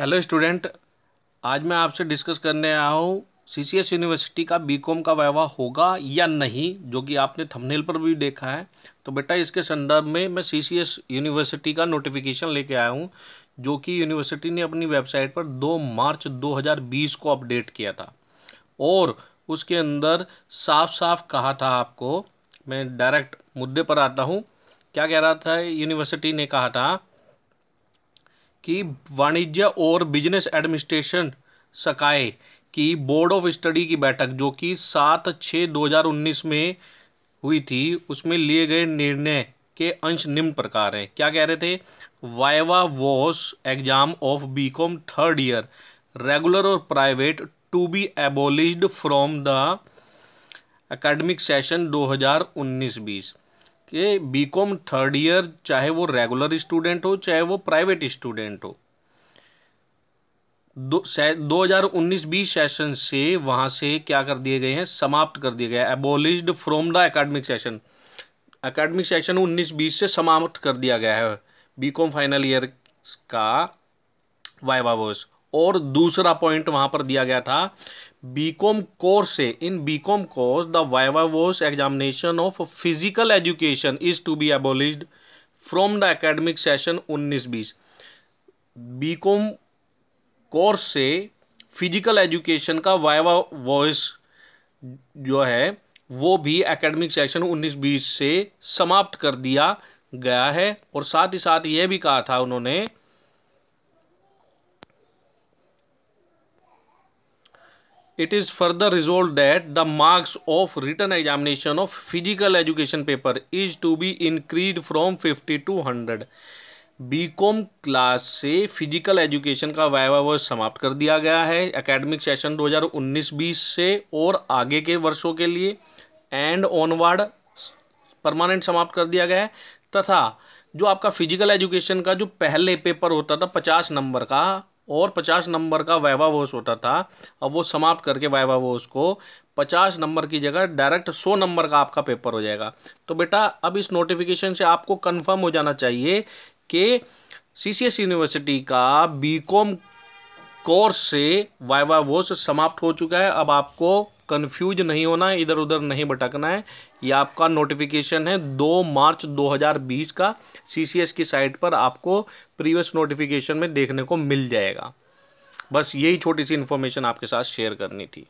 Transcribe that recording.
hello student आज मैं आपसे डिस्कस करने आया हूँ सीसीएस यूनिवर्सिटी का बीकॉम का वाइवा होगा या नहीं जो कि आपने थंबनेल पर भी देखा है तो बेटा इसके संदर्भ में मैं सीसीएस यूनिवर्सिटी का नोटिफिकेशन लेके आया हूँ जो कि यूनिवर्सिटी ने अपनी वेबसाइट पर 2 मार्च 2020 को अपडेट किया था और उसके अंदर साफ साफ कहा था आपको मैं डायरेक्ट मुद्दे पर आता हूँ क्या कह रहा था यूनिवर्सिटी ने कहा था कि वाणिज्य और बिजनेस एडमिनिस्ट्रेशन सकाए की बोर्ड ऑफ स्टडी की बैठक जो कि सात छः दो हज़ार उन्नीस में हुई थी उसमें लिए गए निर्णय के अंश निम्न प्रकार हैं क्या कह रहे थे viva voce exam of B Com third year regular और private to be abolished from the academic session 2019-20 कि बीकॉम थर्ड ईयर चाहे वो रेगुलर स्टूडेंट हो चाहे वो प्राइवेट स्टूडेंट हो दो हज़ार उन्नीस बीस सेशन से वहाँ से क्या कर दिए गए हैं समाप्त कर दिए गए abolished from the academic session academic session उन्नीस बीस से समाप्त कर दिया गया है बीकॉम फाइनल ईयर का वाइवा वोस और दूसरा पॉइंट वहाँ पर दिया गया था बीकॉम कोर्स से in BCom course the viva voce examination of physical education is to be abolished from the academic session 19 बीस बीकॉम कोर्स से फिजिकल एजुकेशन का वाइवा वॉइस जो है वो भी एकेडमिक सेक्शन 19-20 से समाप्त कर दिया गया है और साथ ही साथ ये भी कहा था उन्होंने it is further resolved that the marks of written examination of physical education paper is to be increase from fifty to hundred B Com class से फिजिकल एजुकेशन का वायवा वर्ष समाप्त कर दिया गया है अकेडमिक सेशन दो हज़ार उन्नीस बीस से और आगे के वर्षों के लिए एंड ऑनवर्ड परमानेंट समाप्त कर दिया गया है तथा जो आपका फिजिकल एजुकेशन का जो पहले पेपर होता था पचास नंबर का और पचास नंबर का वाइवा वोश होता था अब वो समाप्त करके वाइवा वोश को पचास नंबर की जगह डायरेक्ट सौ नंबर का आपका पेपर हो जाएगा तो बेटा अब इस नोटिफिकेशन से आपको कन्फर्म हो जाना चाहिए कि एस यूनिवर्सिटी का कॉम कोर्स से वाइवा वोश समाप्त हो चुका है अब आपको कन्फ्यूज नहीं होना है इधर उधर नहीं भटकना है ये आपका नोटिफिकेशन है दो मार्च 2020 का सी की साइट पर आपको प्रीवियस नोटिफिकेशन में देखने को मिल जाएगा बस यही छोटी सी इन्फॉर्मेशन आपके साथ शेयर करनी थी